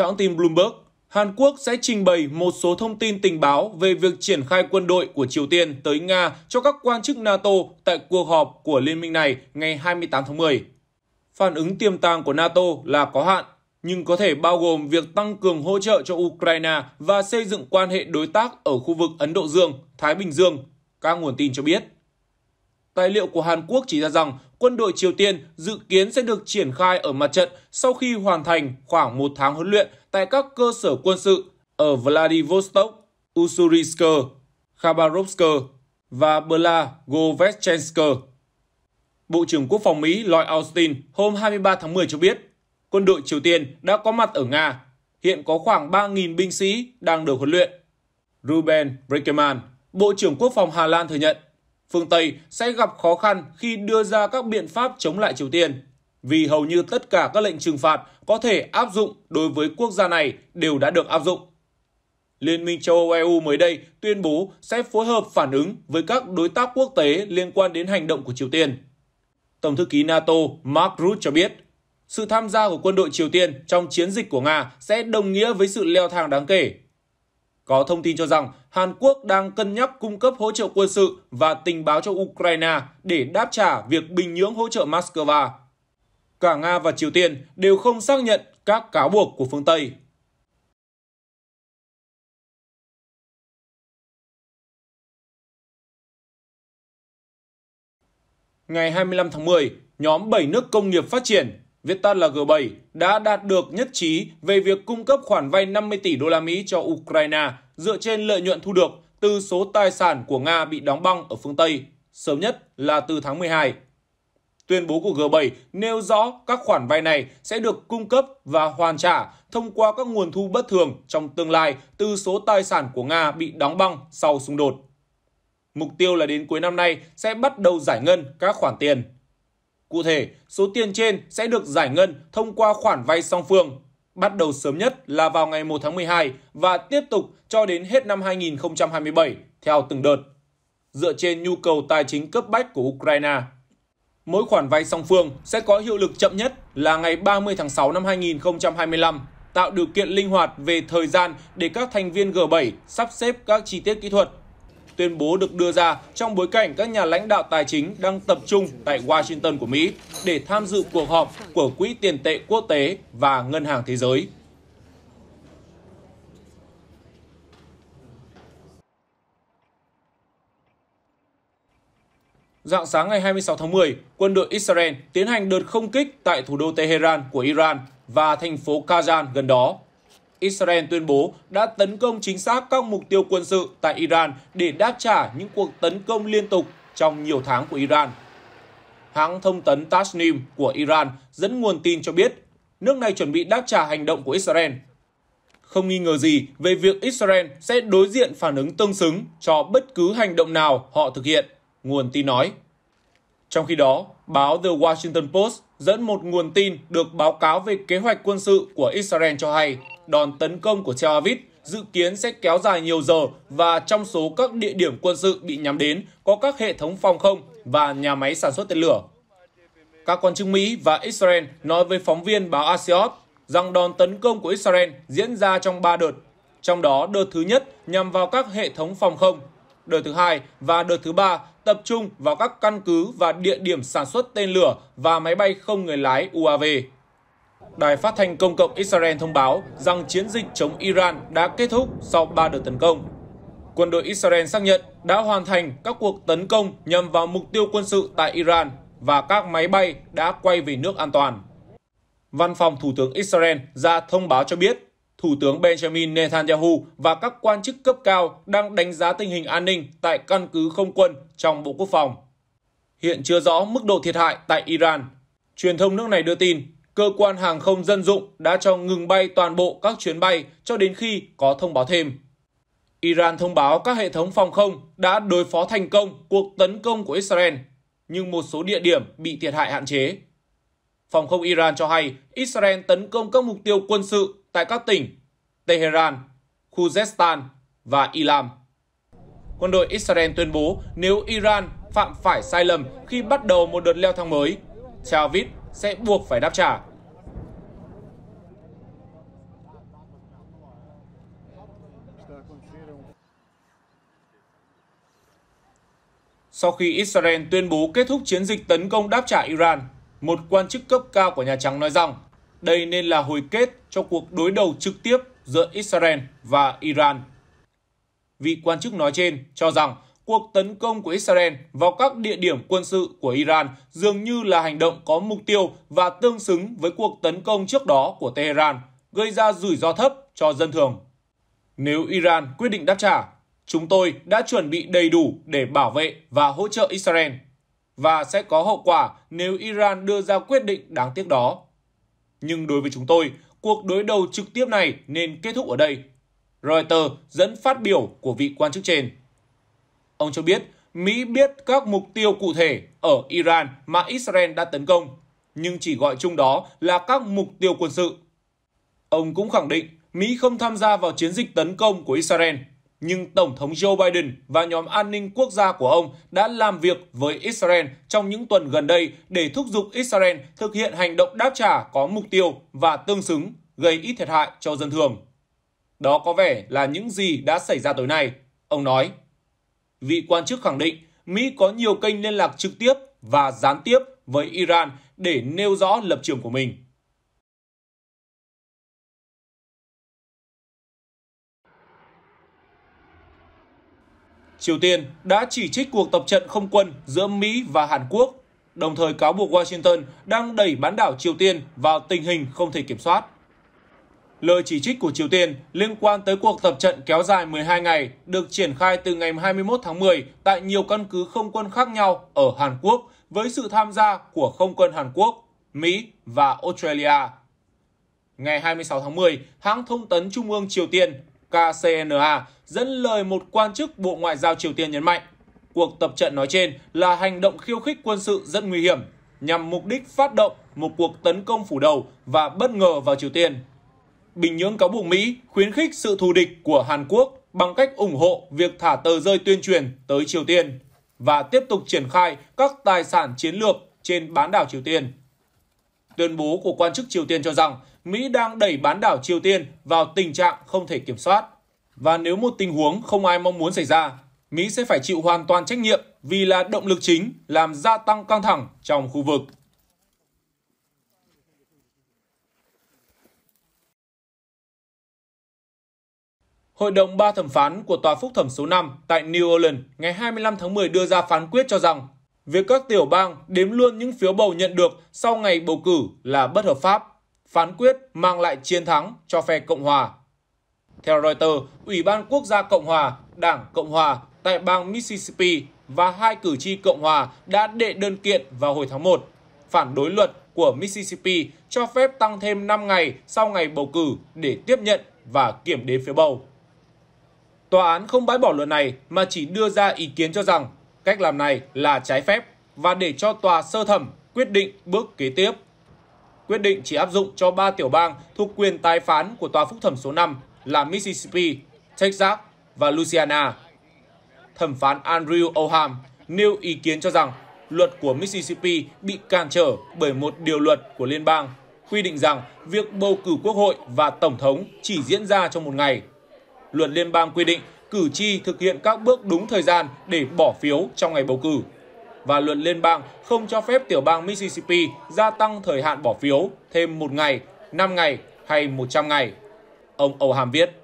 Theo hãng tin Bloomberg, Hàn Quốc sẽ trình bày một số thông tin tình báo về việc triển khai quân đội của Triều Tiên tới Nga cho các quan chức NATO tại cuộc họp của liên minh này ngày 28 tháng 10. Phản ứng tiềm tàng của NATO là có hạn, nhưng có thể bao gồm việc tăng cường hỗ trợ cho Ukraine và xây dựng quan hệ đối tác ở khu vực Ấn Độ Dương, Thái Bình Dương, các nguồn tin cho biết. Tài liệu của Hàn Quốc chỉ ra rằng quân đội Triều Tiên dự kiến sẽ được triển khai ở mặt trận sau khi hoàn thành khoảng một tháng huấn luyện tại các cơ sở quân sự ở Vladivostok, Usursk, Khabarovsk và Blagoveschensk. Bộ trưởng Quốc phòng Mỹ Lloyd Austin hôm 23 tháng 10 cho biết, quân đội Triều Tiên đã có mặt ở Nga. Hiện có khoảng 3.000 binh sĩ đang được huấn luyện. Ruben Brekeman, Bộ trưởng Quốc phòng Hà Lan thừa nhận phương Tây sẽ gặp khó khăn khi đưa ra các biện pháp chống lại Triều Tiên, vì hầu như tất cả các lệnh trừng phạt có thể áp dụng đối với quốc gia này đều đã được áp dụng. Liên minh châu Âu EU mới đây tuyên bố sẽ phối hợp phản ứng với các đối tác quốc tế liên quan đến hành động của Triều Tiên. Tổng thư ký NATO Mark Rutte cho biết, sự tham gia của quân đội Triều Tiên trong chiến dịch của Nga sẽ đồng nghĩa với sự leo thang đáng kể có thông tin cho rằng Hàn Quốc đang cân nhắc cung cấp hỗ trợ quân sự và tình báo cho Ukraine để đáp trả việc Bình Nhưỡng hỗ trợ Moscow. Cả Nga và Triều Tiên đều không xác nhận các cáo buộc của phương Tây. Ngày 25 tháng 10, nhóm 7 nước công nghiệp phát triển viết tắt là G7, đã đạt được nhất trí về việc cung cấp khoản vay 50 tỷ đô la Mỹ cho Ukraine dựa trên lợi nhuận thu được từ số tài sản của Nga bị đóng băng ở phương Tây, sớm nhất là từ tháng 12. Tuyên bố của G7 nêu rõ các khoản vay này sẽ được cung cấp và hoàn trả thông qua các nguồn thu bất thường trong tương lai từ số tài sản của Nga bị đóng băng sau xung đột. Mục tiêu là đến cuối năm nay sẽ bắt đầu giải ngân các khoản tiền Cụ thể, số tiền trên sẽ được giải ngân thông qua khoản vay song phương, bắt đầu sớm nhất là vào ngày 1 tháng 12 và tiếp tục cho đến hết năm 2027 theo từng đợt, dựa trên nhu cầu tài chính cấp bách của Ukraine. Mỗi khoản vay song phương sẽ có hiệu lực chậm nhất là ngày 30 tháng 6 năm 2025, tạo điều kiện linh hoạt về thời gian để các thành viên G7 sắp xếp các chi tiết kỹ thuật tuyên bố được đưa ra trong bối cảnh các nhà lãnh đạo tài chính đang tập trung tại Washington của Mỹ để tham dự cuộc họp của Quỹ tiền tệ quốc tế và Ngân hàng Thế giới. Dạng sáng ngày 26 tháng 10, quân đội Israel tiến hành đợt không kích tại thủ đô Tehran của Iran và thành phố Kazan gần đó Israel tuyên bố đã tấn công chính xác các mục tiêu quân sự tại Iran để đáp trả những cuộc tấn công liên tục trong nhiều tháng của Iran. Hãng thông tấn Tasnim của Iran dẫn nguồn tin cho biết nước này chuẩn bị đáp trả hành động của Israel. Không nghi ngờ gì về việc Israel sẽ đối diện phản ứng tương xứng cho bất cứ hành động nào họ thực hiện, nguồn tin nói. Trong khi đó, báo The Washington Post dẫn một nguồn tin được báo cáo về kế hoạch quân sự của Israel cho hay đòn tấn công của Tel Aviv dự kiến sẽ kéo dài nhiều giờ và trong số các địa điểm quân sự bị nhắm đến có các hệ thống phòng không và nhà máy sản xuất tên lửa. Các quan chức Mỹ và Israel nói với phóng viên báo Asiot rằng đòn tấn công của Israel diễn ra trong 3 đợt, trong đó đợt thứ nhất nhằm vào các hệ thống phòng không, đợt thứ hai và đợt thứ ba tập trung vào các căn cứ và địa điểm sản xuất tên lửa và máy bay không người lái UAV. Đài phát thanh công cộng Israel thông báo rằng chiến dịch chống Iran đã kết thúc sau 3 đợt tấn công. Quân đội Israel xác nhận đã hoàn thành các cuộc tấn công nhằm vào mục tiêu quân sự tại Iran và các máy bay đã quay về nước an toàn. Văn phòng Thủ tướng Israel ra thông báo cho biết Thủ tướng Benjamin Netanyahu và các quan chức cấp cao đang đánh giá tình hình an ninh tại căn cứ không quân trong Bộ Quốc phòng. Hiện chưa rõ mức độ thiệt hại tại Iran. Truyền thông nước này đưa tin cơ quan hàng không dân dụng đã cho ngừng bay toàn bộ các chuyến bay cho đến khi có thông báo thêm. Iran thông báo các hệ thống phòng không đã đối phó thành công cuộc tấn công của Israel, nhưng một số địa điểm bị thiệt hại hạn chế. Phòng không Iran cho hay Israel tấn công các mục tiêu quân sự tại các tỉnh Tehran, Khuzestan và Ilam. Quân đội Israel tuyên bố nếu Iran phạm phải sai lầm khi bắt đầu một đợt leo thang mới, Tel Aviv sẽ buộc phải đáp trả. sau khi Israel tuyên bố kết thúc chiến dịch tấn công đáp trả Iran, một quan chức cấp cao của Nhà Trắng nói rằng đây nên là hồi kết cho cuộc đối đầu trực tiếp giữa Israel và Iran. Vị quan chức nói trên cho rằng cuộc tấn công của Israel vào các địa điểm quân sự của Iran dường như là hành động có mục tiêu và tương xứng với cuộc tấn công trước đó của Tehran, gây ra rủi ro thấp cho dân thường. Nếu Iran quyết định đáp trả, chúng tôi đã chuẩn bị đầy đủ để bảo vệ và hỗ trợ Israel và sẽ có hậu quả nếu Iran đưa ra quyết định đáng tiếc đó. Nhưng đối với chúng tôi, cuộc đối đầu trực tiếp này nên kết thúc ở đây. Reuters dẫn phát biểu của vị quan chức trên. Ông cho biết Mỹ biết các mục tiêu cụ thể ở Iran mà Israel đã tấn công, nhưng chỉ gọi chung đó là các mục tiêu quân sự. Ông cũng khẳng định Mỹ không tham gia vào chiến dịch tấn công của Israel nhưng Tổng thống Joe Biden và nhóm an ninh quốc gia của ông đã làm việc với Israel trong những tuần gần đây để thúc giục Israel thực hiện hành động đáp trả có mục tiêu và tương xứng, gây ít thiệt hại cho dân thường. Đó có vẻ là những gì đã xảy ra tối nay, ông nói. Vị quan chức khẳng định Mỹ có nhiều kênh liên lạc trực tiếp và gián tiếp với Iran để nêu rõ lập trường của mình. Triều Tiên đã chỉ trích cuộc tập trận không quân giữa Mỹ và Hàn Quốc, đồng thời cáo buộc Washington đang đẩy bán đảo Triều Tiên vào tình hình không thể kiểm soát. Lời chỉ trích của Triều Tiên liên quan tới cuộc tập trận kéo dài 12 ngày được triển khai từ ngày 21 tháng 10 tại nhiều căn cứ không quân khác nhau ở Hàn Quốc với sự tham gia của không quân Hàn Quốc, Mỹ và Australia. Ngày 26 tháng 10, hãng thông tấn Trung ương Triều Tiên KCNA dẫn lời một quan chức Bộ Ngoại giao Triều Tiên nhấn mạnh. Cuộc tập trận nói trên là hành động khiêu khích quân sự rất nguy hiểm, nhằm mục đích phát động một cuộc tấn công phủ đầu và bất ngờ vào Triều Tiên. Bình Nhưỡng cáo buộc Mỹ khuyến khích sự thù địch của Hàn Quốc bằng cách ủng hộ việc thả tờ rơi tuyên truyền tới Triều Tiên và tiếp tục triển khai các tài sản chiến lược trên bán đảo Triều Tiên. Tuyên bố của quan chức Triều Tiên cho rằng Mỹ đang đẩy bán đảo Triều Tiên vào tình trạng không thể kiểm soát. Và nếu một tình huống không ai mong muốn xảy ra, Mỹ sẽ phải chịu hoàn toàn trách nhiệm vì là động lực chính làm gia tăng căng thẳng trong khu vực. Hội đồng ba thẩm phán của Tòa Phúc thẩm số 5 tại New Orleans ngày 25 tháng 10 đưa ra phán quyết cho rằng việc các tiểu bang đếm luôn những phiếu bầu nhận được sau ngày bầu cử là bất hợp pháp phán quyết mang lại chiến thắng cho phe Cộng Hòa. Theo Reuters, Ủy ban Quốc gia Cộng Hòa, Đảng Cộng Hòa tại bang Mississippi và hai cử tri Cộng Hòa đã đệ đơn kiện vào hồi tháng 1, phản đối luật của Mississippi cho phép tăng thêm 5 ngày sau ngày bầu cử để tiếp nhận và kiểm đếm phiếu bầu. Tòa án không bãi bỏ luật này mà chỉ đưa ra ý kiến cho rằng cách làm này là trái phép và để cho tòa sơ thẩm quyết định bước kế tiếp quyết định chỉ áp dụng cho 3 tiểu bang thuộc quyền tái phán của Tòa Phúc thẩm số 5 là Mississippi, Texas và Louisiana. Thẩm phán Andrew Oham nêu ý kiến cho rằng luật của Mississippi bị cản trở bởi một điều luật của liên bang quy định rằng việc bầu cử quốc hội và tổng thống chỉ diễn ra trong một ngày. Luật liên bang quy định cử tri thực hiện các bước đúng thời gian để bỏ phiếu trong ngày bầu cử và luật liên bang không cho phép tiểu bang Mississippi gia tăng thời hạn bỏ phiếu thêm một ngày, 5 ngày hay 100 ngày. Ông Âu Oldham viết.